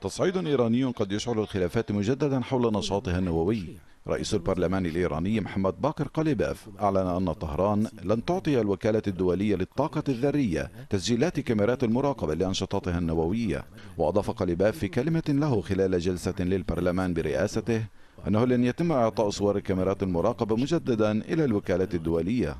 تصعيد إيراني قد يشعل الخلافات مجددا حول نشاطها النووي رئيس البرلمان الإيراني محمد باكر قليباف أعلن أن طهران لن تعطي الوكالة الدولية للطاقة الذرية تسجيلات كاميرات المراقبة لأنشطتها النووية وأضاف قليباف في كلمة له خلال جلسة للبرلمان برئاسته أنه لن يتم إعطاء صور كاميرات المراقبة مجددا إلى الوكالة الدولية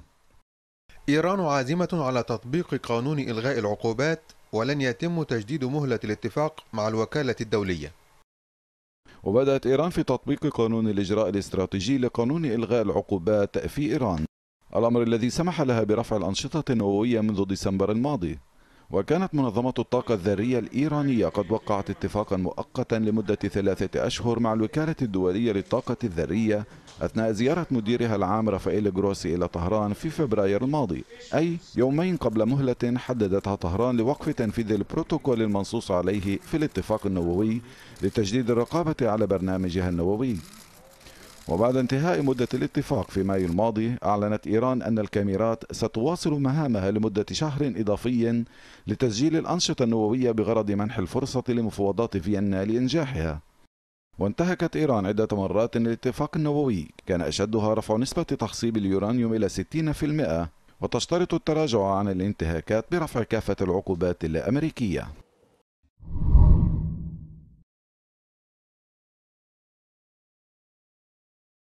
إيران عازمة على تطبيق قانون إلغاء العقوبات ولن يتم تجديد مهلة الاتفاق مع الوكالة الدولية وبدأت إيران في تطبيق قانون الإجراء الاستراتيجي لقانون إلغاء العقوبات في إيران الأمر الذي سمح لها برفع الأنشطة النووية منذ ديسمبر الماضي وكانت منظمة الطاقة الذرية الإيرانية قد وقعت اتفاقا مؤقتا لمدة ثلاثة أشهر مع الوكالة الدولية للطاقة الذرية أثناء زيارة مديرها العام رافائيل جروسي إلى طهران في فبراير الماضي أي يومين قبل مهلة حددتها طهران لوقف تنفيذ البروتوكول المنصوص عليه في الاتفاق النووي لتجديد الرقابة على برنامجها النووي وبعد انتهاء مدة الاتفاق في مايو الماضي أعلنت إيران أن الكاميرات ستواصل مهامها لمدة شهر إضافي لتسجيل الأنشطة النووية بغرض منح الفرصة لمفوضات فيينا لإنجاحها وانتهكت إيران عدة مرات الاتفاق النووي كان أشدها رفع نسبة تخصيب اليورانيوم إلى 60% وتشترط التراجع عن الانتهاكات برفع كافة العقوبات الأمريكية